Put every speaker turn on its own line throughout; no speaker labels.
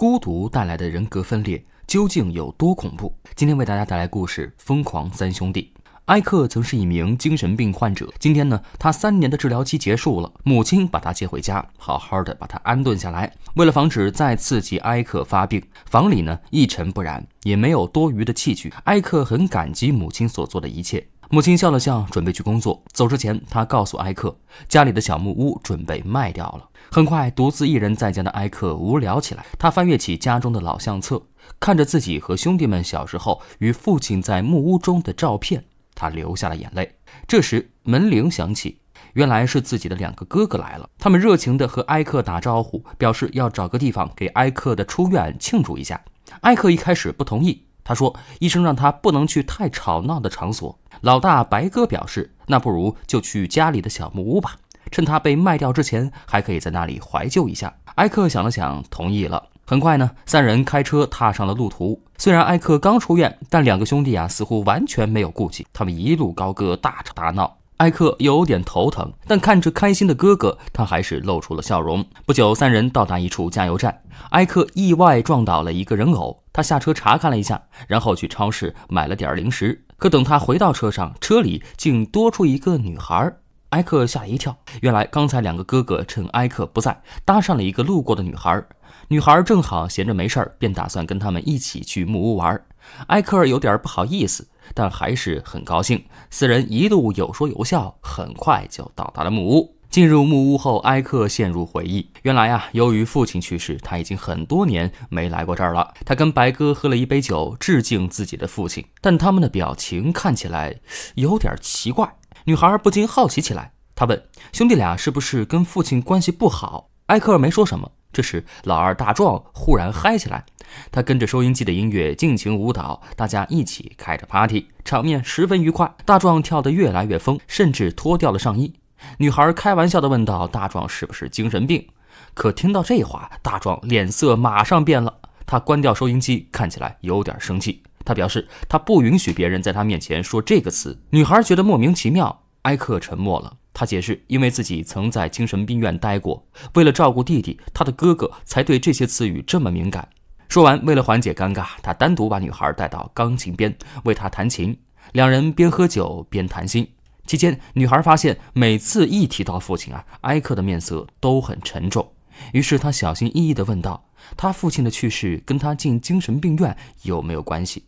孤独带来的人格分裂究竟有多恐怖？今天为大家带来故事《疯狂三兄弟》。埃克曾是一名精神病患者，今天呢，他三年的治疗期结束了，母亲把他接回家，好好的把他安顿下来。为了防止再刺激埃克发病，房里呢一尘不染，也没有多余的器具。埃克很感激母亲所做的一切。母亲笑了笑，准备去工作。走之前，她告诉埃克，家里的小木屋准备卖掉了。很快，独自一人在家的埃克无聊起来，他翻阅起家中的老相册，看着自己和兄弟们小时候与父亲在木屋中的照片，他流下了眼泪。这时，门铃响起，原来是自己的两个哥哥来了。他们热情地和埃克打招呼，表示要找个地方给埃克的出院庆祝一下。埃克一开始不同意，他说医生让他不能去太吵闹的场所。老大白哥表示：“那不如就去家里的小木屋吧，趁它被卖掉之前，还可以在那里怀旧一下。”艾克想了想，同意了。很快呢，三人开车踏上了路途。虽然艾克刚出院，但两个兄弟啊，似乎完全没有顾忌，他们一路高歌，大吵大闹。埃克有点头疼，但看着开心的哥哥，他还是露出了笑容。不久，三人到达一处加油站，埃克意外撞倒了一个人偶。他下车查看了一下，然后去超市买了点零食。可等他回到车上，车里竟多出一个女孩，埃克吓了一跳。原来，刚才两个哥哥趁埃克不在，搭上了一个路过的女孩。女孩正好闲着没事儿，便打算跟他们一起去木屋玩。埃克有点不好意思。但还是很高兴，四人一路有说有笑，很快就到达了木屋。进入木屋后，埃克陷入回忆。原来呀，由于父亲去世，他已经很多年没来过这儿了。他跟白哥喝了一杯酒，致敬自己的父亲。但他们的表情看起来有点奇怪，女孩不禁好奇起来。她问兄弟俩：“是不是跟父亲关系不好？”埃克没说什么。这时，老二大壮忽然嗨起来。他跟着收音机的音乐尽情舞蹈，大家一起开着 party，场面十分愉快。大壮跳得越来越疯，甚至脱掉了上衣。女孩开玩笑地问道：“大壮是不是精神病？”可听到这话，大壮脸色马上变了。他关掉收音机，看起来有点生气。他表示他不允许别人在他面前说这个词。女孩觉得莫名其妙。埃克沉默了。他解释，因为自己曾在精神病院待过，为了照顾弟弟，他的哥哥才对这些词语这么敏感。说完，为了缓解尴尬，他单独把女孩带到钢琴边，为她弹琴。两人边喝酒边谈心。期间，女孩发现每次一提到父亲啊，埃克的面色都很沉重。于是她小心翼翼地问道：“他父亲的去世跟他进精神病院有没有关系？”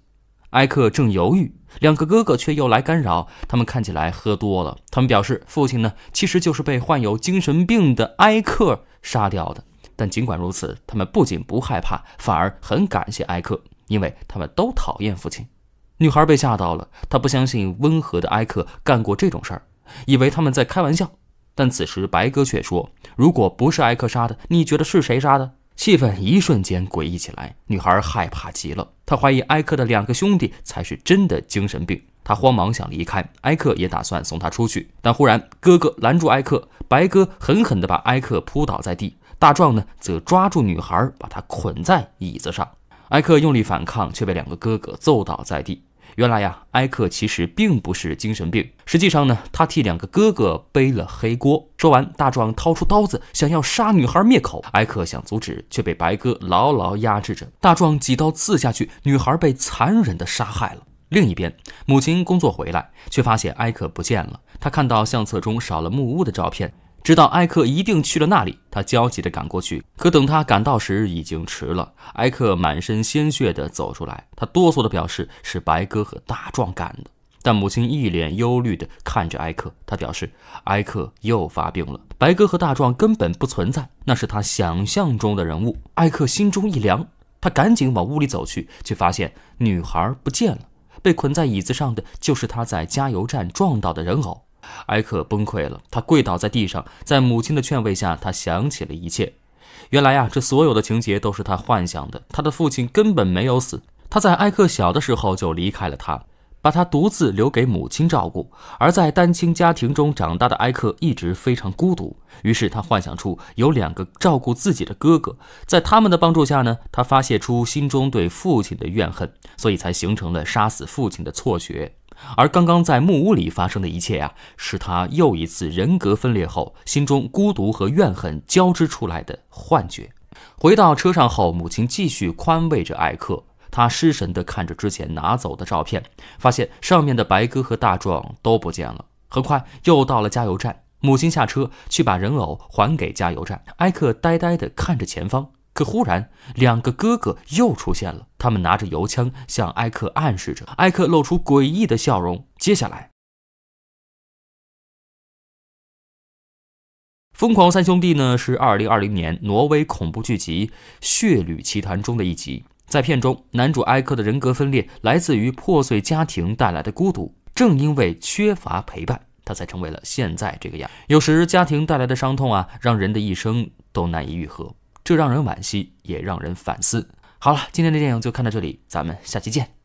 埃克正犹豫，两个哥哥却又来干扰。他们看起来喝多了。他们表示，父亲呢，其实就是被患有精神病的埃克杀掉的。但尽管如此，他们不仅不害怕，反而很感谢埃克，因为他们都讨厌父亲。女孩被吓到了，她不相信温和的埃克干过这种事儿，以为他们在开玩笑。但此时白哥却说：“如果不是埃克杀的，你觉得是谁杀的？”气氛一瞬间诡异起来，女孩害怕极了。他怀疑埃克的两个兄弟才是真的精神病，他慌忙想离开，埃克也打算送他出去，但忽然哥哥拦住埃克，白哥狠狠地把埃克扑倒在地，大壮呢则抓住女孩把她捆在椅子上，埃克用力反抗，却被两个哥哥揍倒在地。原来呀，埃克其实并不是精神病。实际上呢，他替两个哥哥背了黑锅。说完，大壮掏出刀子，想要杀女孩灭口。埃克想阻止，却被白哥牢牢压制着。大壮几刀刺下去，女孩被残忍的杀害了。另一边，母亲工作回来，却发现埃克不见了。他看到相册中少了木屋的照片。知道艾克一定去了那里，他焦急地赶过去。可等他赶到时，已经迟了。艾克满身鲜血地走出来，他哆嗦地表示是白哥和大壮干的。但母亲一脸忧虑地看着艾克，他表示艾克又发病了。白哥和大壮根本不存在，那是他想象中的人物。艾克心中一凉，他赶紧往屋里走去，却发现女孩不见了。被捆在椅子上的就是他在加油站撞到的人偶。埃克崩溃了，他跪倒在地上，在母亲的劝慰下，他想起了一切。原来呀，这所有的情节都是他幻想的。他的父亲根本没有死，他在埃克小的时候就离开了他，把他独自留给母亲照顾。而在单亲家庭中长大的埃克一直非常孤独，于是他幻想出有两个照顾自己的哥哥。在他们的帮助下呢，他发泄出心中对父亲的怨恨，所以才形成了杀死父亲的错觉。而刚刚在木屋里发生的一切啊，是他又一次人格分裂后，心中孤独和怨恨交织出来的幻觉。回到车上后，母亲继续宽慰着艾克。他失神地看着之前拿走的照片，发现上面的白哥和大壮都不见了。很快又到了加油站，母亲下车去把人偶还给加油站。艾克呆呆地看着前方。可忽然，两个哥哥又出现了。他们拿着油枪向艾克暗示着。艾克露出诡异的笑容。接下来，《疯狂三兄弟》呢，是2020年挪威恐怖剧集《血旅奇谭》中的一集。在片中，男主艾克的人格分裂来自于破碎家庭带来的孤独。正因为缺乏陪伴，他才成为了现在这个样。有时，家庭带来的伤痛啊，让人的一生都难以愈合。这让人惋惜，也让人反思。好了，今天的电影就看到这里，咱们下期见。